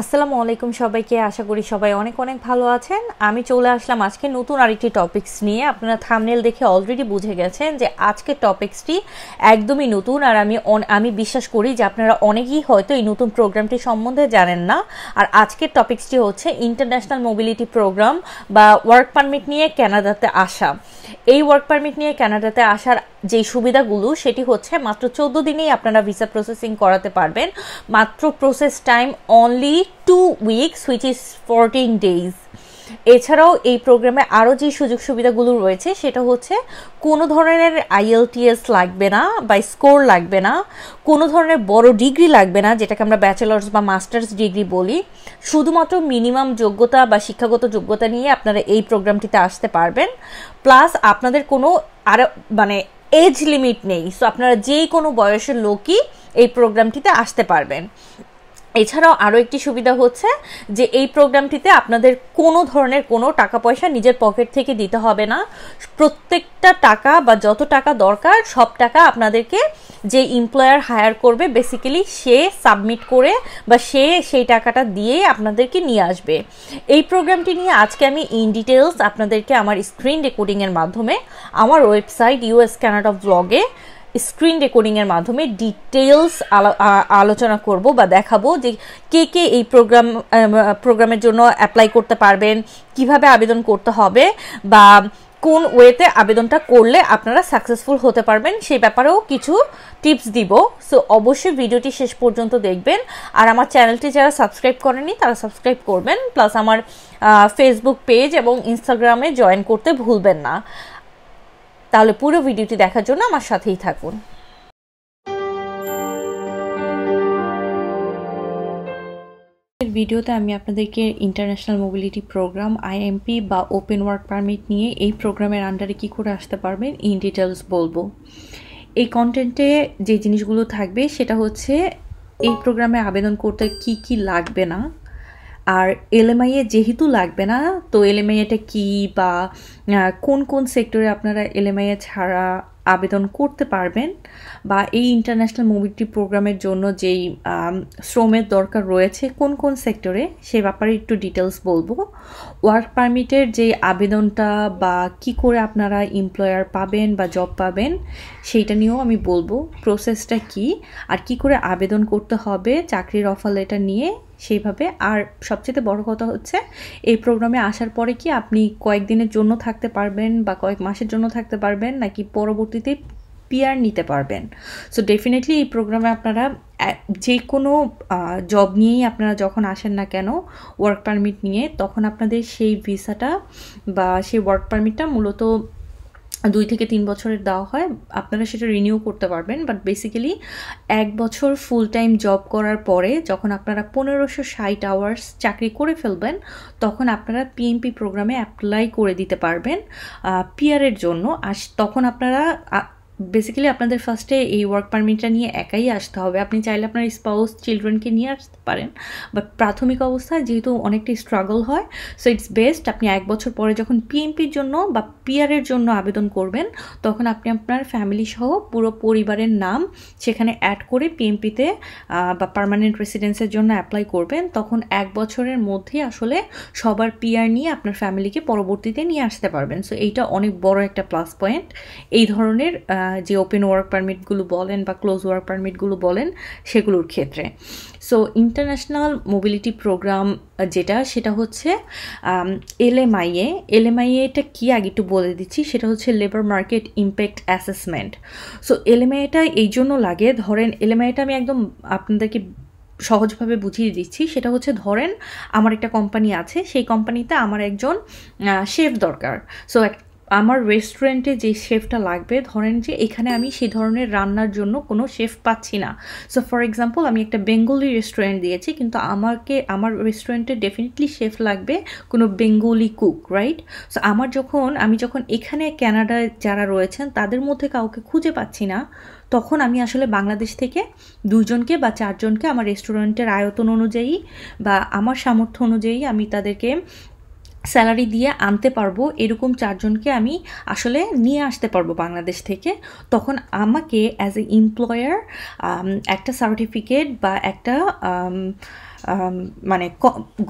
আসসালামু আলাইকুম সবাইকে আশা করি সবাই অনেক অনেক ভালো আছেন আমি চলে আসলাম আজকে নতুন আরেকটি টপিকস নিয়ে আপনারা থামনেল দেখে অলরেডি বুঝে গেছেন যে আজকে টপিকসটি একদমই নতুন আর আমি আমি বিশ্বাস করি যে আপনারা অনেকেই হয়তো এই নতুন প্রোগ্রামটি সম্বন্ধে জানেন না আর আজকের টপিকসটি হচ্ছে ইন্টারন্যাশনাল মোবিলিটি প্রোগ্রাম বা ওয়ার্ক পারমিট নিয়ে ক্যানাডাতে আসা এই ওয়ার্ক পারমিট নিয়ে কানাডাতে আসার যে সুবিধাগুলো সেটি হচ্ছে মাত্র চোদ্দ দিনেই আপনারা ভিসা প্রসেসিং করাতে পারবেন মাত্র process time only two weeks which is fourteen days এছাড়াও এই প্রোগ্রামে আরও যে সুযোগ সুবিধাগুলো রয়েছে সেটা হচ্ছে কোনো ধরনের আইএলটিএস লাগবে না বা স্কোর লাগবে না কোনো ধরনের বড় ডিগ্রি লাগবে না যেটাকে আমরা ব্যাচেলার্স বা মাস্টার্স ডিগ্রি বলি শুধুমাত্র মিনিমাম যোগ্যতা বা শিক্ষাগত যোগ্যতা নিয়ে আপনারা এই প্রোগ্রামটিতে আসতে পারবেন প্লাস আপনাদের কোনো আর মানে এজ লিমিট নেই সো আপনারা যে কোনো বয়সের লোকই এই প্রোগ্রামটিতে আসতে পারবেন এছাড়াও আরও একটি সুবিধা হচ্ছে যে এই প্রোগ্রামটিতে আপনাদের কোনো ধরনের কোনো টাকা পয়সা নিজের পকেট থেকে দিতে হবে না প্রত্যেকটা টাকা বা যত টাকা দরকার সব টাকা আপনাদেরকে যে এমপ্লয়ার হায়ার করবে বেসিক্যালি সে সাবমিট করে বা সে সেই টাকাটা দিয়ে আপনাদেরকে নিয়ে আসবে এই প্রোগ্রামটি নিয়ে আজকে আমি ইন ডিটেলস আপনাদেরকে আমার স্ক্রিন রেকর্ডিংয়ের মাধ্যমে আমার ওয়েবসাইট ইউএস ক্যানাডা ব্লগে স্ক্রিন রেকর্ডিংয়ের মাধ্যমে ডিটেলস আলোচনা করব বা দেখাবো যে কে কে এই প্রোগ্রাম প্রোগ্রামের জন্য অ্যাপ্লাই করতে পারবেন কিভাবে আবেদন করতে হবে বা কোন ওয়েতে আবেদনটা করলে আপনারা সাকসেসফুল হতে পারবেন সেই ব্যাপারেও কিছু টিপস দিব সো অবশ্যই ভিডিওটি শেষ পর্যন্ত দেখবেন আর আমার চ্যানেলটি যারা সাবস্ক্রাইব করেনি তারা সাবস্ক্রাইব করবেন প্লাস আমার ফেসবুক পেজ এবং ইনস্টাগ্রামে জয়েন করতে ভুলবেন না তাহলে পুরো ভিডিওটি দেখার জন্য আমার সাথেই থাকুন ভিডিওতে আমি আপনাদেরকে ইন্টারন্যাশনাল মোবিলিটি প্রোগ্রাম আইএমপি বা ওপেন ওয়ার্ক পারমিট নিয়ে এই প্রোগ্রামের আন্ডারে কী করে আসতে পারবেন ইন ডিটেলস বলবো এই কন্টেন্টে যে জিনিসগুলো থাকবে সেটা হচ্ছে এই প্রোগ্রামে আবেদন করতে কি কি লাগবে না আর এলএমআইএ যেহেতু লাগবে না তো এলএমআইএটা কি বা কোন কোন সেক্টরে আপনারা এলএমআইএ ছাড়া আবেদন করতে পারবেন বা এই ইন্টারন্যাশনাল মুভিটি প্রোগ্রামের জন্য যেই শ্রমের দরকার রয়েছে কোন কোন সেক্টরে সে ব্যাপারে একটু ডিটেলস বলবো ওয়ার্ক পারমিটের যে আবেদনটা বা কি করে আপনারা এমপ্লয়ার পাবেন বা জব পাবেন সেইটা নিয়েও আমি বলবো প্রসেসটা কি আর কি করে আবেদন করতে হবে চাকরির অফার লেটার নিয়ে সেইভাবে আর সবচেয়ে বড় কথা হচ্ছে এই প্রোগ্রামে আসার পরে কি আপনি কয়েকদিনের জন্য থাকতে পারবেন বা কয়েক মাসের জন্য থাকতে পারবেন নাকি পরবর্তীতে পিয়ার নিতে পারবেন সো ডেফিনেটলি এই প্রোগ্রামে আপনারা যে কোনো জব নিয়েই আপনারা যখন আসেন না কেন ওয়ার্ক পারমিট নিয়ে তখন আপনাদের সেই ভিসাটা বা সেই ওয়ার্ক পারমিটটা মূলত দুই থেকে তিন বছরের দেওয়া হয় আপনারা সেটা রিনিউ করতে পারবেন বাট বেসিক্যালি এক বছর ফুল টাইম জব করার পরে যখন আপনারা পনেরোশো ষাট আওয়ার্স চাকরি করে ফেলবেন তখন আপনারা পিএমপি প্রোগ্রামে অ্যাপ্লাই করে দিতে পারবেন পিয়ারের জন্য আর তখন আপনারা বেসিক্যালি আপনাদের ফার্স্টে এই ওয়ার্ক পারমিটটা নিয়ে একাই আসতে হবে আপনি চাইলে আপনার স্পাউস চিলড্রেনকে নিয়ে আসতে পারেন বাট প্রাথমিক অবস্থায় যেহেতু অনেকটা স্ট্রাগল হয় সো ইটস বেস্ট আপনি এক বছর পরে যখন পিএমপির জন্য বা পিআরের জন্য আবেদন করবেন তখন আপনি আপনার ফ্যামিলি সহ পুরো পরিবারের নাম সেখানে অ্যাড করে পিএমপিতে বা পারমানেন্ট রেসিডেন্সের জন্য অ্যাপ্লাই করবেন তখন এক বছরের মধ্যে আসলে সবার পিআর নিয়ে আপনার ফ্যামিলিকে পরবর্তীতে নিয়ে আসতে পারবেন সো এইটা অনেক বড় একটা প্লাস পয়েন্ট এই ধরনের যে ওপেন ওয়ার্ক পারমিটগুলো বলেন বা ক্লোজ ওয়ার্ক পারমিটগুলো বলেন সেগুলোর ক্ষেত্রে সো ইন্টারন্যাশনাল মোবিলিটি প্রোগ্রাম যেটা সেটা হচ্ছে এলএমআইএ এলএমআইএটা কি আগে একটু বলে দিচ্ছি সেটা হচ্ছে labour market impact assessment so এলএমআইএটা এই জন্য লাগে ধরেন এলএমআইটা আমি একদম আপনাদেরকে সহজভাবে বুঝিয়ে দিচ্ছি সেটা হচ্ছে ধরেন আমার একটা কোম্পানি আছে সেই কোম্পানিতে আমার একজন শেফ দরকার সো আমার রেস্টুরেন্টে যে শেফটা লাগবে ধরেন যে এখানে আমি সেই ধরনের রান্নার জন্য কোনো শেফ পাচ্ছি না সো ফর এক্সাম্পল আমি একটা বেঙ্গলি রেস্টুরেন্ট দিয়েছি কিন্তু আমাকে আমার রেস্টুরেন্টে ডেফিনেটলি শেফ লাগবে কোনো বেঙ্গলি কুক রাইট সো আমার যখন আমি যখন এখানে ক্যানাডায় যারা রয়েছেন তাদের মধ্যে কাউকে খুঁজে পাচ্ছি না তখন আমি আসলে বাংলাদেশ থেকে দুজনকে বা চারজনকে আমার রেস্টুরেন্টের আয়তন অনুযায়ী বা আমার সামর্থ্য অনুযায়ী আমি তাদেরকে স্যালারি দিয়ে আনতে পারবো এরকম চারজনকে আমি আসলে নিয়ে আসতে পারবো বাংলাদেশ থেকে তখন আমাকে অ্যাজ এ এমপ্লয়ার একটা সার্টিফিকেট বা একটা মানে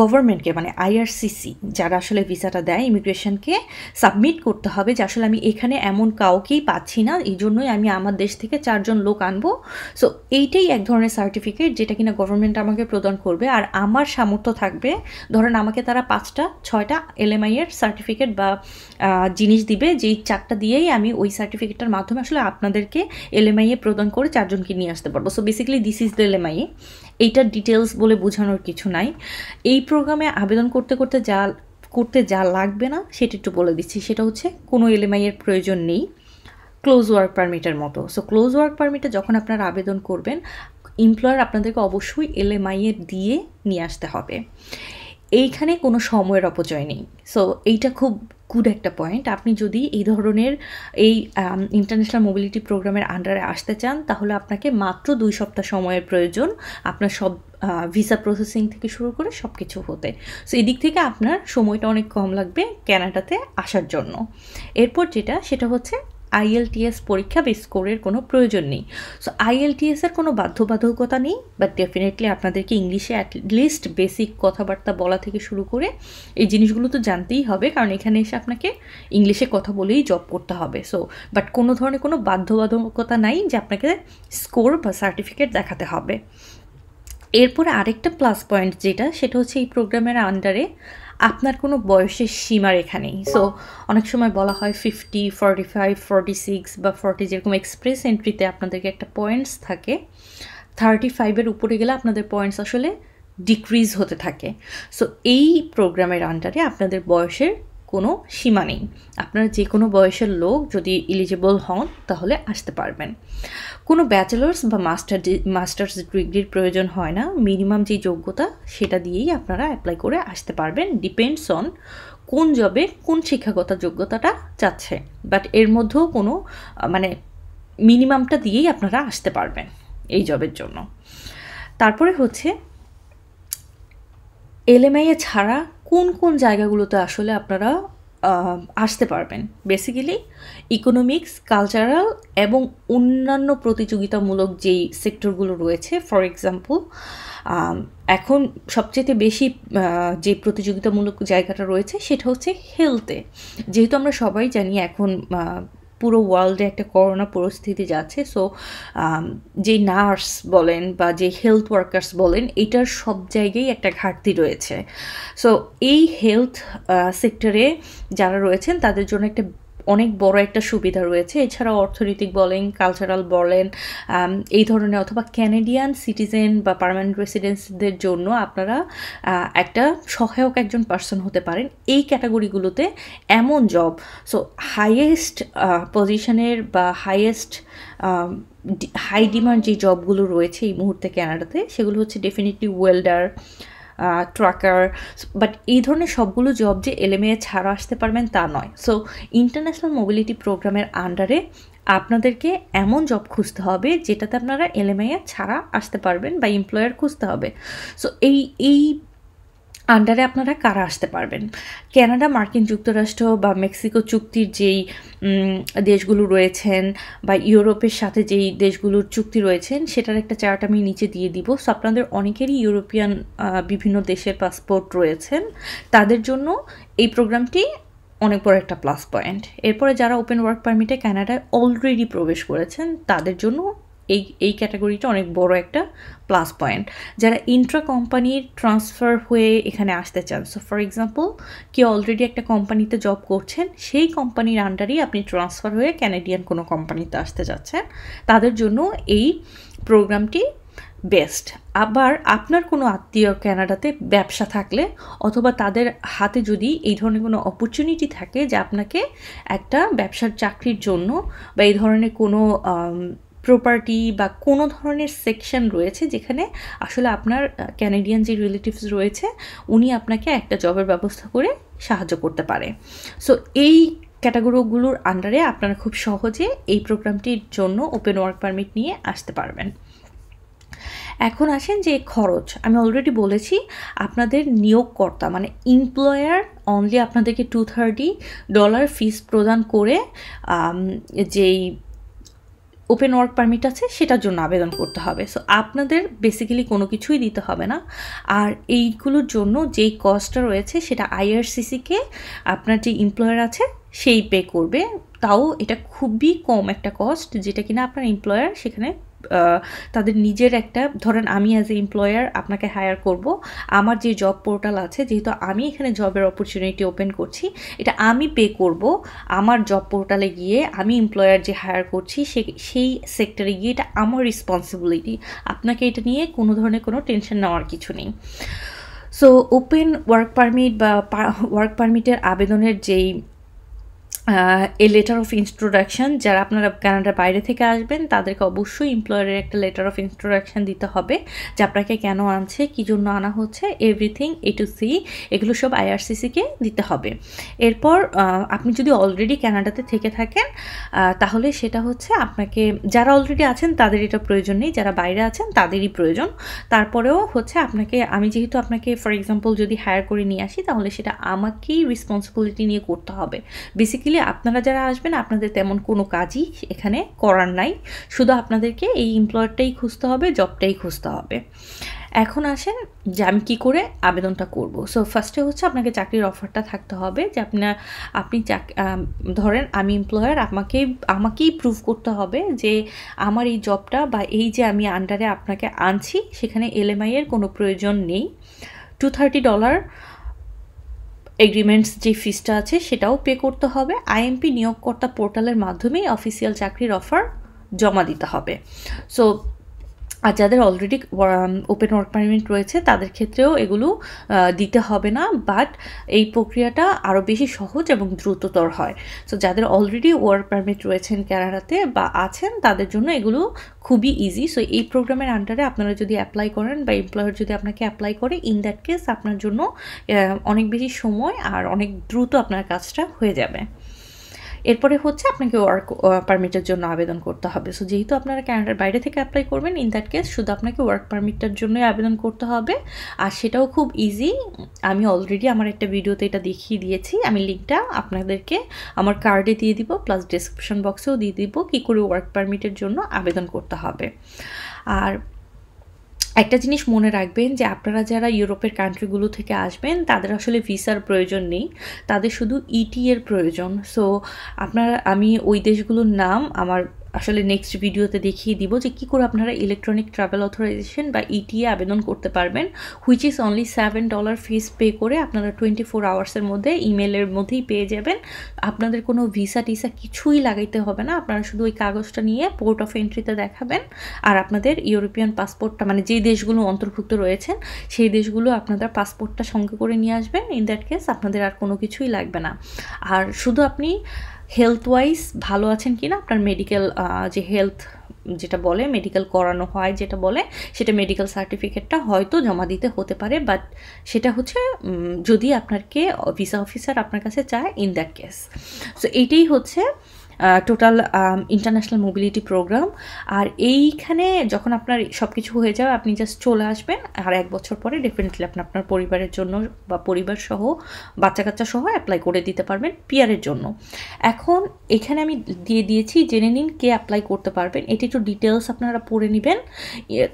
গভর্নমেন্টকে মানে আইআরসিসি যারা আসলে ভিসাটা দেয় ইমিগ্রেশনকে সাবমিট করতে হবে যে আসলে আমি এখানে এমন কাউকেই পাচ্ছি না এই জন্যই আমি আমার দেশ থেকে চারজন লোক আনবো সো এইটাই এক ধরনের সার্টিফিকেট যেটা কিনা গভর্নমেন্ট আমাকে প্রদান করবে আর আমার সামর্থ্য থাকবে ধরেন আমাকে তারা পাঁচটা ছয়টা আইয়ের সার্টিফিকেট বা জিনিস দিবে যেই চারটা দিয়েই আমি ওই সার্টিফিকেটটার মাধ্যমে আসলে আপনাদেরকে আইয়ে প্রদান করে চারজনকে নিয়ে আসতে পারবো so basically this is the আইয়ে এইটার ডিটেলস বলে বোঝানোর কিছু নাই এই প্রোগ্রামে আবেদন করতে করতে যা করতে যা লাগবে না সেটা একটু বলে দিচ্ছি সেটা হচ্ছে কোনো এলএমআইয়ের প্রয়োজন নেই ক্লোজ ওয়ার্ক পারমিটের মতো সো ক্লোজ ওয়ার্ক পারমিটে যখন আপনারা আবেদন করবেন এমপ্লয়ার আপনাদেরকে অবশ্যই এলএমআইয়ে দিয়ে নিয়ে আসতে হবে এইখানে কোনো সময়ের অপচয় নেই সো এইটা খুব গুড একটা পয়েন্ট আপনি যদি এই ধরনের এই ইন্টারন্যাশনাল মোবিলিটি প্রোগ্রামের আন্ডারে আসতে চান তাহলে আপনাকে মাত্র দুই সপ্তাহ সময়ের প্রয়োজন আপনার সব ভিসা প্রসেসিং থেকে শুরু করে সব কিছু হতে সো এদিক থেকে আপনার সময়টা অনেক কম লাগবে ক্যানাডাতে আসার জন্য এরপর যেটা সেটা হচ্ছে আইএলটিএস পরীক্ষা বা স্কোরের কোনো প্রয়োজন নেই সো আইএলটিএসের কোনো বাধ্যবাধকতা নেই বাট ডেফিনেটলি আপনাদেরকে ইংলিশে অ্যাটলিস্ট বেসিক কথাবার্তা বলা থেকে শুরু করে এই জিনিসগুলো তো জানতেই হবে কারণ এখানে এসে আপনাকে ইংলিশে কথা বলেই জব করতে হবে সো বাট কোনো ধরনের কোনো বাধ্যবাধকতা নাই যে আপনাকে স্কোর বা সার্টিফিকেট দেখাতে হবে এরপর আরেকটা প্লাস পয়েন্ট যেটা সেটা হচ্ছে এই প্রোগ্রামের আন্ডারে আপনার কোনো বয়সের সীমা রেখা নেই সো অনেক সময় বলা হয় fifty forty five forty six বা ফর্টি যেরকম এক্সপ্রেস এন্ট্রিতে আপনাদেরকে একটা পয়েন্টস থাকে থার্টি ফাইভের উপরে গেলে আপনাদের পয়েন্টস আসলে ডিক্রিজ হতে থাকে সো এই প্রোগ্রামের আন্ডারে আপনাদের বয়সের কোনো সীমা নেই আপনারা যে কোনো বয়সের লোক যদি এলিজিবল হন তাহলে আসতে পারবেন কোনো ব্যাচেলার্স বা মাস্টার মাস্টার্স ডিগ্রির প্রয়োজন হয় না মিনিমাম যে যোগ্যতা সেটা দিয়েই আপনারা অ্যাপ্লাই করে আসতে পারবেন ডিপেন্ডস অন কোন জবে কোন শিক্ষাগত যোগ্যতাটা চাচ্ছে বাট এর মধ্যেও কোনো মানে মিনিমামটা দিয়েই আপনারা আসতে পারবেন এই জবের জন্য তারপরে হচ্ছে এলএমআইএ ছাড়া কোন কোন জায়গাগুলোতে আসলে আপনারা আসতে পারবেন বেসিক্যালি ইকোনমিক্স কালচারাল এবং অন্যান্য প্রতিযোগিতামূলক যেই সেক্টরগুলো রয়েছে ফর এক্সাম্পল এখন সবচেয়ে বেশি যে প্রতিযোগিতামূলক জায়গাটা রয়েছে সেটা হচ্ছে হেলথে যেহেতু আমরা সবাই জানি এখন পুরো ওয়ার্ল্ডে একটা করোনা পরিস্থিতি যাচ্ছে সো um, যে নার্স বলেন বা যে হেলথ ওয়ার্কার্স বলেন এটার সব জায়গায় একটা ঘাটতি রয়েছে সো এই হেলথ সেক্টরে যারা রয়েছেন তাদের জন্য একটা অনেক বড় একটা সুবিধা রয়েছে এছাড়া অর্থনৈতিক বলেন কালচারাল বলেন এই ধরনের অথবা ক্যানেডিয়ান সিটিজেন বা পারমানেন্ট রেসিডেন্সদের জন্য আপনারা একটা সহায়ক একজন পার্সন হতে পারেন এই ক্যাটাগরিগুলোতে এমন জব সো হাইয়েস্ট পজিশনের বা হাইয়েস্ট হাই ডিমান্ড যে জবগুলো রয়েছে এই মুহূর্তে ক্যানাডাতে সেগুলো হচ্ছে ডেফিনেটলি ওয়েল্ডার ট্রাকার বাট এই ধরনের সবগুলো জব যে এলএমএ ছাড়া আসতে পারবেন তা নয় সো ইন্টারন্যাশনাল মোবিলিটি প্রোগ্রামের আন্ডারে আপনাদেরকে এমন জব খুঁজতে হবে যেটাতে আপনারা এলএমআইয়া ছাড়া আসতে পারবেন বা এমপ্লয়ার খুঁজতে হবে সো এই এই আন্ডারে আপনারা কারা আসতে পারবেন ক্যানাডা মার্কিন যুক্তরাষ্ট্র বা মেক্সিকো চুক্তির যেই দেশগুলো রয়েছেন বা ইউরোপের সাথে যেই দেশগুলোর চুক্তি রয়েছেন সেটার একটা চার্ট আমি নিচে দিয়ে দিব সো আপনাদের অনেকেরই ইউরোপিয়ান বিভিন্ন দেশের পাসপোর্ট রয়েছেন তাদের জন্য এই প্রোগ্রামটি অনেক বড় একটা প্লাস পয়েন্ট এরপরে যারা ওপেন ওয়ার্ক পারমিটে ক্যানাডায় অলরেডি প্রবেশ করেছেন তাদের জন্য এই এই ক্যাটাগরিটা অনেক বড় একটা প্লাস পয়েন্ট যারা ইন্ট্রা কোম্পানির ট্রান্সফার হয়ে এখানে আসতে চান সো ফর এক্সাম্পল কি অলরেডি একটা কোম্পানিতে জব করছেন সেই কোম্পানির আন্ডারেই আপনি ট্রান্সফার হয়ে ক্যানাডিয়ান কোনো কোম্পানিতে আসতে যাচ্ছেন তাদের জন্য এই প্রোগ্রামটি বেস্ট আবার আপনার কোনো আত্মীয় ক্যানাডাতে ব্যবসা থাকলে অথবা তাদের হাতে যদি এই ধরনের কোনো অপরচুনিটি থাকে যে আপনাকে একটা ব্যবসার চাকরির জন্য বা এই ধরনের কোনো প্রপার্টি বা কোনো ধরনের সেকশন রয়েছে যেখানে আসলে আপনার ক্যানাডিয়ান যে রিলেটিভস রয়েছে উনি আপনাকে একটা জবের ব্যবস্থা করে সাহায্য করতে পারে সো এই ক্যাটাগরিগুলোর আন্ডারে আপনারা খুব সহজে এই প্রোগ্রামটির জন্য ওপেন ওয়ার্ক পারমিট নিয়ে আসতে পারবেন এখন আসেন যে খরচ আমি অলরেডি বলেছি আপনাদের নিয়োগকর্তা মানে এমপ্লয়ার অনলি আপনাদেরকে টু থার্টি ডলার ফিস প্রদান করে যেই ওপেন ওয়ার্ক পারমিট আছে সেটার জন্য আবেদন করতে হবে সো আপনাদের বেসিক্যালি কোনো কিছুই দিতে হবে না আর এইগুলোর জন্য যেই কস্টটা রয়েছে সেটা আইআরসিসিকে আপনার যে এমপ্লয়ার আছে সেই পে করবে তাও এটা খুবই কম একটা কস্ট যেটা কিনা আপনার এমপ্লয়ার সেখানে তাদের নিজের একটা ধরেন আমি অ্যাজ এ এমপ্লয়ার আপনাকে হায়ার করব আমার যে জব পোর্টাল আছে যেহেতু আমি এখানে জবের অপরচুনিটি ওপেন করছি এটা আমি পে করব আমার জব পোর্টালে গিয়ে আমি এমপ্লয়ার যে হায়ার করছি সে সেই সেক্টরে গিয়ে এটা আমার রেসপন্সিবিলিটি আপনাকে এটা নিয়ে কোনো ধরনের কোনো টেনশন নেওয়ার কিছু নেই সো ওপেন ওয়ার্ক পারমিট বা ওয়ার্ক পারমিটের আবেদনের যেই এ লেটার অফ ইন্ট্রোডাকশান যারা আপনারা কানাডার বাইরে থেকে আসবেন তাদেরকে অবশ্যই এমপ্লয়ারের একটা লেটার অফ ইন্ট্রোডাকশান দিতে হবে যে আপনাকে কেন আনছে কী জন্য আনা হচ্ছে এভরিথিং এ টু সি এগুলো সব আইআরসিসিকে দিতে হবে এরপর আপনি যদি অলরেডি কানাডাতে থেকে থাকেন তাহলে সেটা হচ্ছে আপনাকে যারা অলরেডি আছেন তাদের এটা প্রয়োজন নেই যারা বাইরে আছেন তাদেরই প্রয়োজন তারপরেও হচ্ছে আপনাকে আমি যেহেতু আপনাকে ফর এক্সাম্পল যদি হায়ার করে নিয়ে আসি তাহলে সেটা আমাকেই রেসপন্সিবিলিটি নিয়ে করতে হবে বেসিক্যালি আপনারা যারা আসবেন আপনাদের তেমন কোনো কাজই এখানে করার নাই শুধু আপনাদেরকে এই এমপ্লয়ারটাই খুঁজতে হবে জবটাই খুঁজতে হবে এখন আসেন যে আমি কী করে আবেদনটা করব সো ফার্স্টে হচ্ছে আপনাকে চাকরির অফারটা থাকতে হবে যে আপনার আপনি চাক ধরেন আমি এমপ্লয়ার আমাকে আমাকেই প্রুভ করতে হবে যে আমার এই জবটা বা এই যে আমি আন্ডারে আপনাকে আনছি সেখানে এলএমআইয়ের কোনো প্রয়োজন নেই টু থার্টি ডলার এগ্রিমেন্টস যে ফিসটা আছে সেটাও পে করতে হবে আইএমপি নিয়োগকর্তা পোর্টালের মাধ্যমেই অফিসিয়াল চাকরির অফার জমা দিতে হবে সো আর যাদের অলরেডি ওপেন ওয়ার্ক পারমিট রয়েছে তাদের ক্ষেত্রেও এগুলো দিতে হবে না বাট এই প্রক্রিয়াটা আরও বেশি সহজ এবং দ্রুততর হয় সো যাদের অলরেডি ওয়ার্ক পারমিট রয়েছেন ক্যানাডাতে বা আছেন তাদের জন্য এগুলো খুবই ইজি সো এই প্রোগ্রামের আন্ডারে আপনারা যদি অ্যাপ্লাই করেন বা এমপ্লয়ার যদি আপনাকে অ্যাপ্লাই করে ইন দ্যাট কেস আপনার জন্য অনেক বেশি সময় আর অনেক দ্রুত আপনার কাজটা হয়ে যাবে এরপরে হচ্ছে আপনাকে ওয়ার্ক পারমিটের জন্য আবেদন করতে হবে সো যেহেতু আপনারা ক্যানাডার বাইরে থেকে অ্যাপ্লাই করবেন ইন দ্যাট কেস শুধু আপনাকে ওয়ার্ক পারমিটটার জন্যই আবেদন করতে হবে আর সেটাও খুব ইজি আমি অলরেডি আমার একটা ভিডিওতে এটা দেখিয়ে দিয়েছি আমি লিঙ্কটা আপনাদেরকে আমার কার্ডে দিয়ে দিব প্লাস ডেসক্রিপশন বক্সেও দিয়ে দিব কী করে ওয়ার্ক পারমিটের জন্য আবেদন করতে হবে আর একটা জিনিস মনে রাখবেন যে আপনারা যারা ইউরোপের কান্ট্রিগুলো থেকে আসবেন তাদের আসলে ভিসার প্রয়োজন নেই তাদের শুধু ইটি e এর প্রয়োজন সো আপনারা আমি ওই দেশগুলোর নাম আমার আসলে নেক্সট ভিডিওতে দেখিয়ে দিব যে কী করে আপনারা ইলেকট্রনিক ট্রাভেল অথরাইজেশন বা ইটিএ e আবেদন করতে পারবেন which is only seven dollar fees pay করে আপনারা টোয়েন্টি ফোর আওয়ার্সের মধ্যে ইমেলের মধ্যেই পেয়ে যাবেন আপনাদের কোনো ভিসা টিসা কিছুই লাগাইতে হবে না আপনারা শুধু ওই কাগজটা নিয়ে পোর্ট অফ এন্ট্রিতে দেখাবেন আর আপনাদের ইউরোপিয়ান পাসপোর্টটা মানে যেই দেশগুলো অন্তর্ভুক্ত রয়েছেন সেই দেশগুলো আপনাদের পাসপোর্টটা সঙ্গে করে নিয়ে আসবেন ইন দ্যাট কেস আপনাদের আর কোনো কিছুই লাগবে না আর শুধু আপনি হেলথ ওয়াইজ ভালো আছেন কি না আপনার মেডিকেল যে হেলথ যেটা বলে মেডিকেল করানো হয় যেটা বলে সেটা মেডিকেল সার্টিফিকেটটা হয়তো জমা দিতে হতে পারে বাট সেটা হচ্ছে যদি আপনাকে ভিসা অফিসার আপনার কাছে চায় ইন দ্যাট কেস সো এইটাই হচ্ছে টোটাল ইন্টারন্যাশনাল মোবিলিটি প্রোগ্রাম আর এইখানে যখন আপনার সব কিছু হয়ে যাবে আপনি জাস্ট চলে আসবেন আর এক বছর পরে ডেফিনেটলি আপনি আপনার পরিবারের জন্য বা পরিবার সহ বাচ্চা কাচ্চা সহ অ্যাপ্লাই করে দিতে পারবেন পিয়ারের জন্য এখন এখানে আমি দিয়ে দিয়েছি জেনে নিন কে অ্যাপ্লাই করতে পারবেন এটি একটু ডিটেলস আপনারা পড়ে নেবেন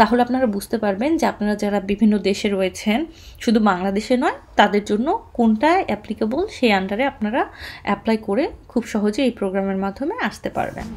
তাহলে আপনারা বুঝতে পারবেন যে আপনারা যারা বিভিন্ন দেশে রয়েছেন শুধু বাংলাদেশে নয় তাদের জন্য কোনটা অ্যাপ্লিকেবল সেই আন্ডারে আপনারা অ্যাপ্লাই করে খুব সহজে এই প্রোগ্রামের মাধ্যমে আসতে পারবেন